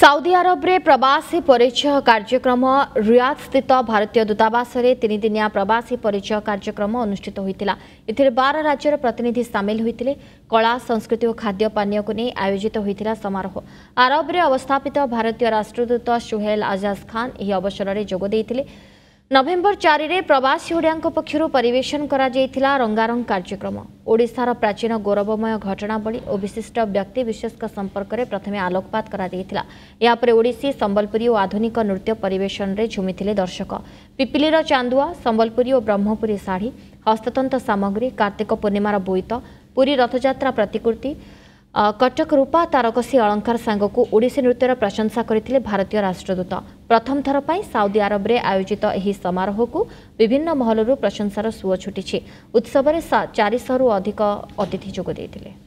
Saudi आरबे प्रवासी परिचय कार्यक्रम रियाद स्थित भारतीय दूतावास दिनिया प्रवासी परिचय कार्यक्रम अनुष्ठित होईतिला एउटा 12 राज्य प्रतिनिधि शामिल होईतिले कला संस्कृति खाद्य पानीयको नै आयोजित हुन्छ समारोह आरबे अवस्थापित भारतीय राष्ट्रदूत सुहेल् आजाज खान् यही अवसरले जोदिइले नभेम्बर चारि प्रवासी ओडिया पक्षहरू परिवेश रङ्गारङ कर्कम ओडार प्राचीन गौरवमय घटनावली विशिष्ट व्यक्ति व्यक्तिविशेषको सम्पर्कले प्रथमे आलोकपात आलोकपाते यहाँले ओडी सम्बलपुरी आधुनिक नृत्य परिवेशले झुमिले दर्शक पिपिर चान्दुवा सम्बलपुरी ब्रह्मपुरी साडी हस्ततन्त सामग्री कार्तिक पूर्णिमार बोइत पुरी रथयात्रा प्रतिकृति କଟକ ରୂପା ତାରକସୀ ଅଳଙ୍କାର ସାଙ୍ଗକୁ ଓଡ଼ିଶୀ ନୃତ୍ୟର ପ୍ରଶଂସା କରିଥିଲେ ଭାରତୀୟ ରାଷ୍ଟ୍ରଦୂତ ପ୍ରଥମ ଥର ପାଇଁ ସାଉଦି ଆରବରେ ଆୟୋଜିତ ଏହି ସମାରୋହକୁ ବିଭିନ୍ନ ମହଲରୁ ପ୍ରଶଂସାର ସୁଅ ଛୁଟିଛି ଉତ୍ସବରେ ଚାରିଶହରୁ ଅଧିକ ଅତିଥି ଯୋଗ ଦେଇଥିଲେ